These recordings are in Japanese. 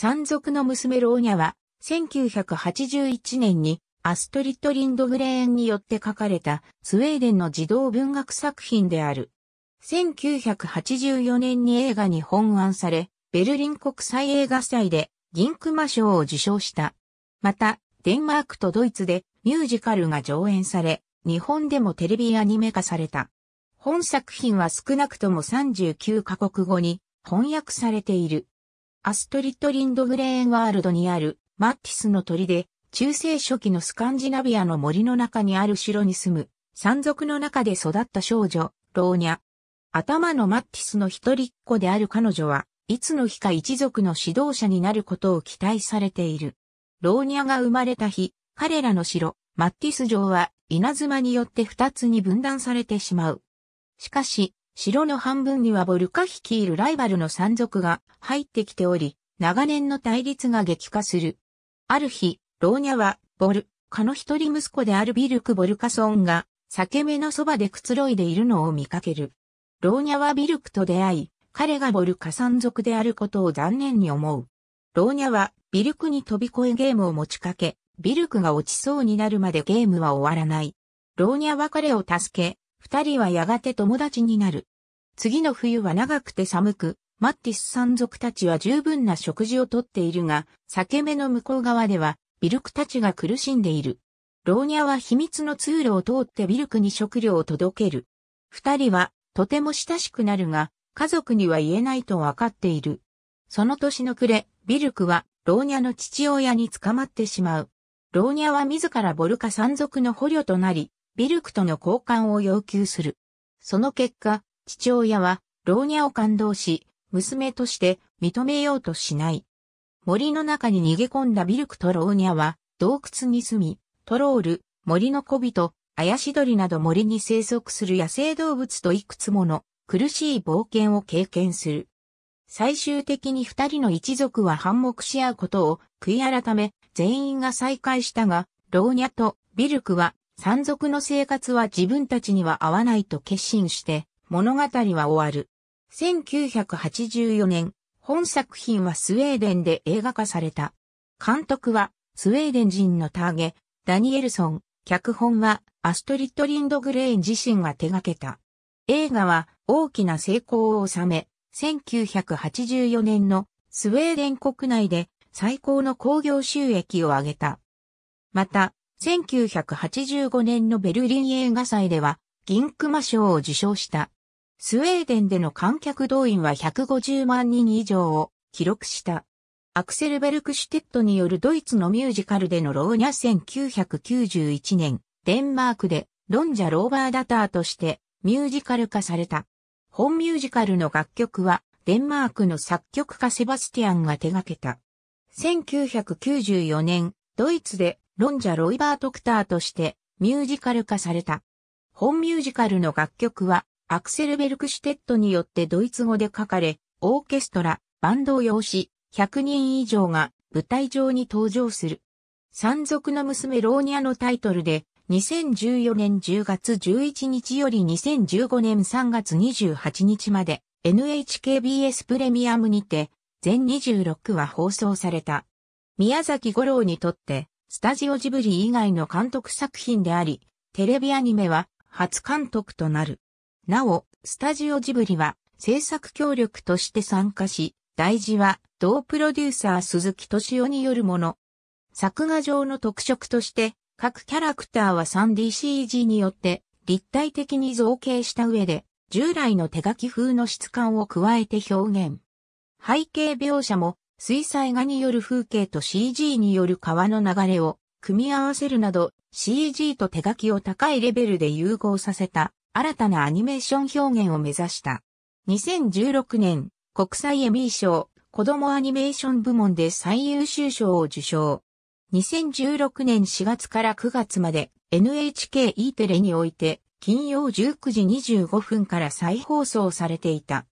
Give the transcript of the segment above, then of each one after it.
山賊の娘ローニャは、1981年にアストリット・リンドグレーンによって書かれたスウェーデンの児童文学作品である。1984年に映画に本案され、ベルリン国際映画祭で銀熊賞を受賞した。また、デンマークとドイツでミュージカルが上演され、日本でもテレビアニメ化された。本作品は少なくとも39カ国語に翻訳されている。アストリット・リンドグレーンワールドにあるマッティスの鳥で、中世初期のスカンジナビアの森の中にある城に住む、山賊の中で育った少女、ローニャ。頭のマッティスの一人っ子である彼女は、いつの日か一族の指導者になることを期待されている。ローニャが生まれた日、彼らの城、マッティス城は稲妻によって二つに分断されてしまう。しかし、城の半分にはボルカ率いるライバルの山賊が入ってきており、長年の対立が激化する。ある日、老ャは、ボルカの一人息子であるビルク・ボルカソンが、裂け目のそばでくつろいでいるのを見かける。老ャはビルクと出会い、彼がボルカ山賊であることを残念に思う。老ャは、ビルクに飛び越えゲームを持ちかけ、ビルクが落ちそうになるまでゲームは終わらない。老ャは彼を助け、二人はやがて友達になる。次の冬は長くて寒く、マッティス山賊たちは十分な食事をとっているが、裂け目の向こう側では、ビルクたちが苦しんでいる。ローニャは秘密の通路を通ってビルクに食料を届ける。二人は、とても親しくなるが、家族には言えないとわかっている。その年の暮れ、ビルクは、ローニャの父親に捕まってしまう。ローニャは自らボルカ山賊の捕虜となり、ビルクとの交換を要求する。その結果、父親は、老若を感動し、娘として認めようとしない。森の中に逃げ込んだビルクと老若は、洞窟に住み、トロール、森の小人、怪し鳥など森に生息する野生動物といくつもの苦しい冒険を経験する。最終的に二人の一族は反目し合うことを悔い改め、全員が再会したが、老若とビルクは山賊の生活は自分たちには合わないと決心して物語は終わる。1984年、本作品はスウェーデンで映画化された。監督はスウェーデン人のターゲ、ダニエルソン、脚本はアストリッド・リンドグレイン自身が手掛けた。映画は大きな成功を収め、1984年のスウェーデン国内で最高の興行収益を上げた。また、1985年のベルリン映画祭では、銀熊賞を受賞した。スウェーデンでの観客動員は150万人以上を記録した。アクセルベルクシュテットによるドイツのミュージカルでのローニャ1991年、デンマークでロンジャ・ローバーダターとしてミュージカル化された。本ミュージカルの楽曲はデンマークの作曲家セバスティアンが手掛けた。1994年、ドイツでロンジャ・ロイバート・クターとしてミュージカル化された。本ミュージカルの楽曲はアクセル・ベルクシュテットによってドイツ語で書かれ、オーケストラ、バンドを用し、100人以上が舞台上に登場する。山賊の娘ローニアのタイトルで、2014年10月11日より2015年3月28日まで NHKBS プレミアムにて全26話放送された。宮崎五郎にとってスタジオジブリ以外の監督作品であり、テレビアニメは初監督となる。なお、スタジオジブリは制作協力として参加し、大事は同プロデューサー鈴木敏夫によるもの。作画上の特色として、各キャラクターは 3DCG によって立体的に造形した上で、従来の手書き風の質感を加えて表現。背景描写も水彩画による風景と CG による川の流れを組み合わせるなど CG と手書きを高いレベルで融合させた新たなアニメーション表現を目指した。2016年国際エミー賞子供アニメーション部門で最優秀賞を受賞。2016年4月から9月まで NHKE テレにおいて金曜19時25分から再放送されていた。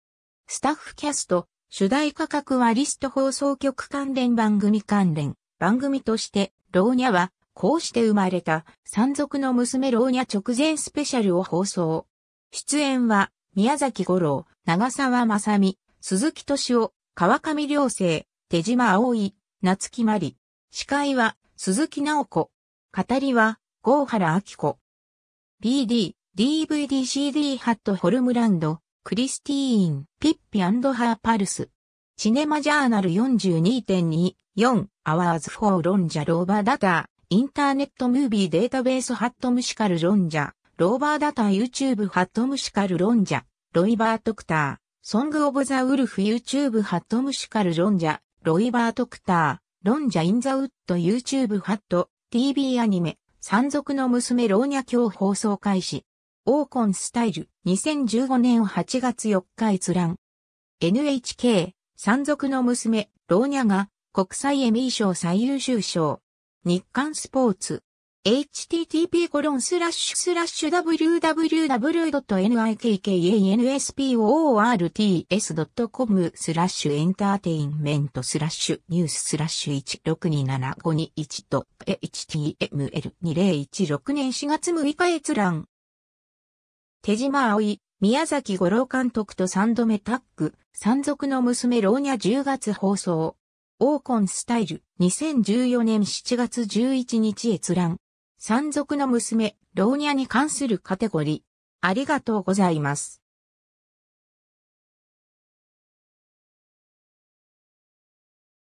スタッフキャスト、主題価格はリスト放送局関連番組関連、番組として、老若は、こうして生まれた、山賊の娘老若直前スペシャルを放送。出演は、宮崎五郎、長沢正美、鈴木敏夫、川上良生、手島葵、夏木まり。司会は、鈴木直子。語りは、郷原明子。BD、DVD、CD ハットホルムランド。クリスティーン、ピッピハーパルス。シネマジャーナル42.24アワーズ s f o ロンジャ・ローバーダター、インターネットムービーデータベースハットムシカルロンジャ、ローバーダター YouTube ハットムシカルロンジャ、ロイバートクター、ソングオブザウルフ YouTube ハットムシカルロンジャ、ロイバートクター、ロンジャインザウッド YouTube ハット、TV アニメ、山賊の娘ローニ今日放送開始。オーコンスタイル2015年8月4日閲覧。NHK、山賊の娘、ローニャが国際エミー賞最優秀賞。日刊スポーツ。http コロンスラッシュスラッシュ www.nikkanspoorts.com スラッシュエンターテインメントスラッシュニューススラッシュ1627521 html2016 年4月6日閲覧手島葵、宮崎五郎監督と三度目タッグ、山賊の娘老若10月放送。オーコンスタイル、2014年7月11日閲覧。山賊の娘、老若に関するカテゴリー。ありがとうございます。